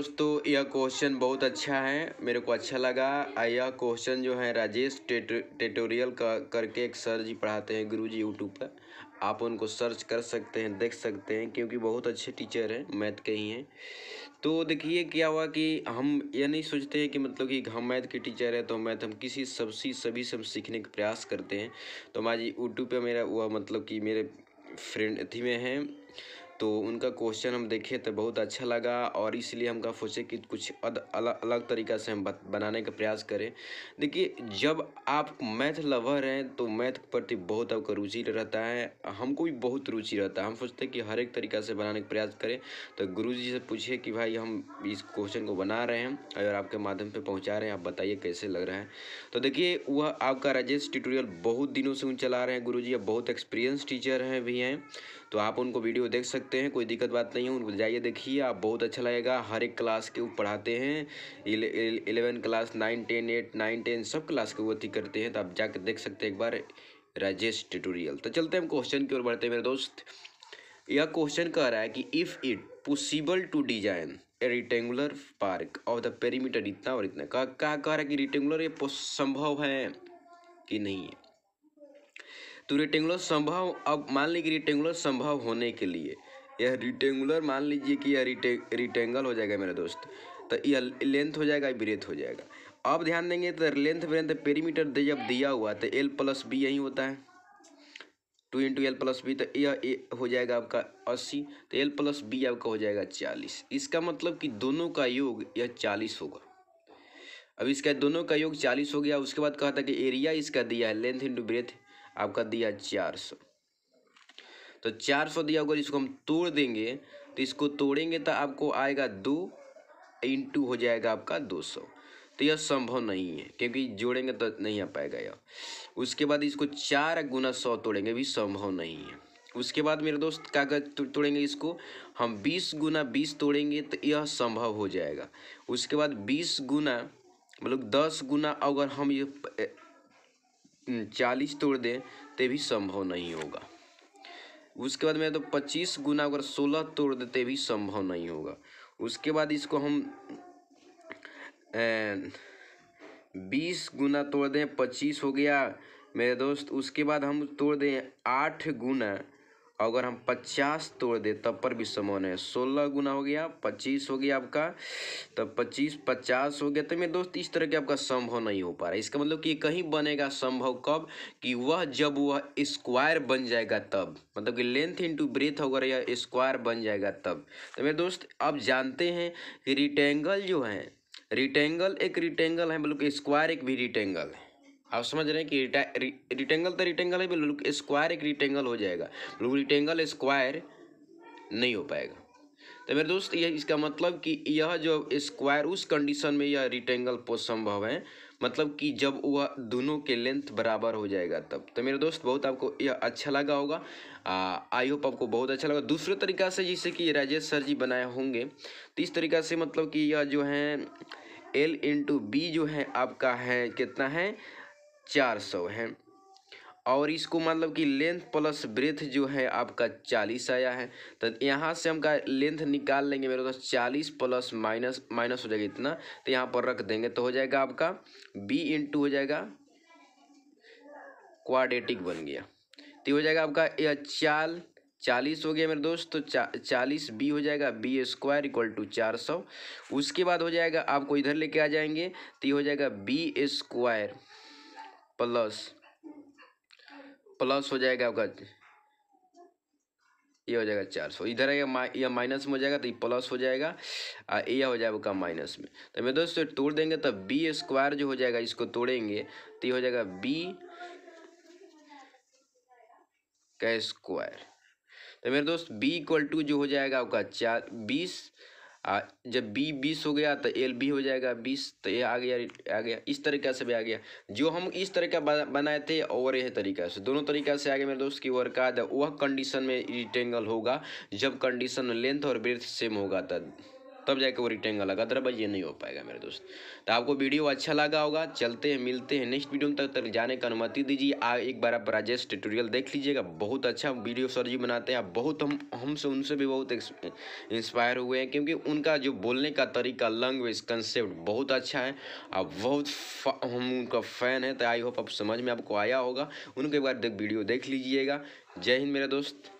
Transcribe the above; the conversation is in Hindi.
दोस्तों यह क्वेश्चन बहुत अच्छा है मेरे को अच्छा लगा यह क्वेश्चन जो है राजेश ट्यूटोरियल का करके एक सर जी पढ़ाते हैं गुरुजी यूट्यूब पर आप उनको सर्च कर सकते हैं देख सकते हैं क्योंकि बहुत अच्छे टीचर हैं मैथ के ही हैं तो देखिए क्या हुआ कि हम यह नहीं सोचते हैं कि मतलब कि हम मैथ के टीचर हैं तो मैथ हम किसी सबसे सभी सब सीखने का प्रयास करते हैं तो हमारी यूट्यूब पर मेरा वह मतलब कि मेरे फ्रेंड थी में हैं तो उनका क्वेश्चन हम देखे तो बहुत अच्छा लगा और इसलिए हम का सोचे कि कुछ अद, अलग अलग तरीका से हम बनाने का प्रयास करें देखिए जब आप मैथ लवर हैं तो मैथ के प्रति बहुत आपका रुचि रहता है हमको भी बहुत रुचि रहता है हम सोचते हैं कि हर एक तरीका से बनाने का प्रयास करें तो गुरु जी से पूछिए कि भाई हम इस क्वेश्चन को बना रहे हैं और आपके माध्यम पर पहुँचा रहे हैं आप बताइए कैसे लग रहा है तो देखिए वह आपका राजेश ट्यूटोरियल बहुत दिनों से चला रहे हैं गुरु जी बहुत एक्सपीरियंस टीचर हैं भी हैं तो आप उनको वीडियो देख सकते हैं कोई दिक्कत बात नहीं है उनको जाइए देखिए आप बहुत अच्छा लगेगा हर एक क्लास के वो पढ़ाते हैं eleven class nine ten eight nine ten सब क्लास के वो अथी करते हैं तो आप जाकर देख सकते हैं एक बार राजेश ट्यूटोरियल तो चलते हैं हम क्वेश्चन की ओर बढ़ते हैं मेरे दोस्त यह क्वेश्चन कह रहा है कि if it possible to design a rectangular park of the perimeter इतना और इतना कहा कह रहा है कि रिटेंगुलर ये संभव है कि नहीं है तो रेटेंगुलर संभव अब मान लीजिए रिटेंगुलर संभव होने के लिए यह रिटेंगुलर मान लीजिए कि यह रिटे रिटेंगल हो जाएगा मेरे दोस्त तो यह लेंथ हो जाएगा ब्रेथ हो जाएगा अब ध्यान देंगे तो लेंथ ब्रेंथ पेरीमीटर जब दिया हुआ तो एल प्लस बी यही होता है two into L plus B तो यह हो जाएगा आपका अस्सी तो एल प्लस बी आपका हो जाएगा चालीस इसका मतलब कि दोनों का योग यह चालीस होगा अब इसका दोनों का योग चालीस हो गया उसके बाद कहा था कि एरिया इसका दिया है लेंथ इंटू ब्रेथ आपका दिया चार सौ तो चार सौ दिया अगर इसको हम तोड़ देंगे तो इसको तोड़ेंगे तो आपको आएगा दो इंटू हो जाएगा आपका दो सौ तो यह संभव नहीं है क्योंकि जोड़ेंगे तो नहीं आ पाएगा यह उसके बाद इसको चार गुना सौ तोड़ेंगे भी संभव नहीं है उसके बाद मेरे दोस्त क्या कर तो तोड़ेंगे इसको हम बीस गुना बीस तोड़ेंगे तो यह संभव हो जाएगा उसके बाद बीस गुना मतलब दस गुना अगर हम ये चालीस तोड़ दें तो भी संभव नहीं होगा उसके बाद में तो पच्चीस गुना अगर सोलह तोड़ देते भी संभव नहीं होगा उसके बाद इसको हम बीस गुना तोड़ दें पच्चीस हो गया मेरे दोस्त उसके बाद हम तोड़ दें आठ गुना अगर हम पचास तोड़ दे तब पर भी समान है सोलह गुना हो गया पच्चीस हो गया आपका तब पच्चीस पचास हो गया तो मेरे दोस्त इस तरह के आपका संभव नहीं हो पा रहा इसका मतलब कि कहीं बनेगा संभव कब कि वह जब वह स्क्वायर बन जाएगा तब मतलब कि लेंथ इंटू ब्रेथ अगर यह स्क्वायर बन जाएगा तब तो मेरे दोस्त अब जानते हैं कि रिटेंगल जो है रिटेंगल एक रिटेंगल है मतलब स्क्वायर एक भी रिटेंगल है आप समझ रहे हैं कि रिटेंगल तो रिटेंगल है बिल्कुल स्क्वायर एक रिटेंगल हो जाएगा बिल्कुल रिटेंगल स्क्वायर नहीं हो पाएगा तो मेरे दोस्त यह इसका मतलब कि यह जो स्क्वायर उस कंडीशन में यह रिटेंगल पोस्ट संभव है मतलब कि जब वह दोनों के लेंथ बराबर हो जाएगा तब तो मेरे दोस्त बहुत आपको यह अच्छा लगा होगा आई होप आपको बहुत अच्छा लगा दूसरे तरीका से जैसे कि राजेश सर जी बनाए होंगे तो इस तरीका से मतलब कि यह जो है एल इंटू बी जो है आपका है कितना है चार सौ है और इसको मतलब कि लेंथ प्लस ब्रेथ जो है आपका चालीस आया है तो यहाँ से हम का लेंथ निकाल लेंगे मेरे दोस्त चालीस प्लस माइनस माइनस हो जाएगा इतना तो यहाँ पर रख देंगे तो हो जाएगा आपका बी इंटू हो जाएगा क्वाडेटिक बन गया तो हो जाएगा आपका यह चाल चालीस हो गया मेरे दोस्त तो चा चालीस बी हो जाएगा बी स्क्वायर इक्वल टू चार सौ उसके बाद हो जाएगा आपको इधर लेके आ जाएंगे तो ये हो जाएगा बी स्क्वायर प्लस प्लस हो जाएगा आपका ये हो जाएगा चार सौ इधर आएगा या माइनस में हो जाएगा तो ये प्लस हो जाएगा और ये हो जाएगा आपका माइनस में तो मैं दोस्तों तोड़ देंगे तो बी स्क्वायर जो हो जाएगा इसको तोड़ेंगे तो ये हो जाएगा बी का स्क्वायर तो मेरे दोस्त बी इक्वल टू जो हो जाएगा आपका चार बीस आ जब बी बीस हो गया तो एल बी हो जाएगा बीस तो ये आ गया आ गया इस तरीके से भी आ गया जो हम इस का बनाए थे और यह तरीका से दोनों तरीका से आ गया मेरे दोस्त की वर्क वह कंडीशन में रिटेंगल होगा जब कंडीशन लेंथ और ब्रेथ सेम होगा तब तब जाके वो रिक्टेंगल लगा अदरवाइज ये नहीं हो पाएगा मेरे दोस्त तो आपको वीडियो अच्छा लगा होगा चलते हैं मिलते हैं नेक्स्ट वीडियो में तक तक जाने का अनुमति दीजिए आ एक बार आप राजेश ट्यूटोरियल देख लीजिएगा बहुत अच्छा वीडियो सर जी बनाते हैं आप बहुत हम हमसे उनसे भी बहुत इंस्पायर हुए हैं क्योंकि उनका जो बोलने का तरीका लैंग्वेज कंसेप्ट बहुत अच्छा है आप बहुत हम उनका फ़ैन है तो आई होप आप समझ में आपको आया होगा उनको एक बार वीडियो देख लीजिएगा जय हिंद मेरे दोस्त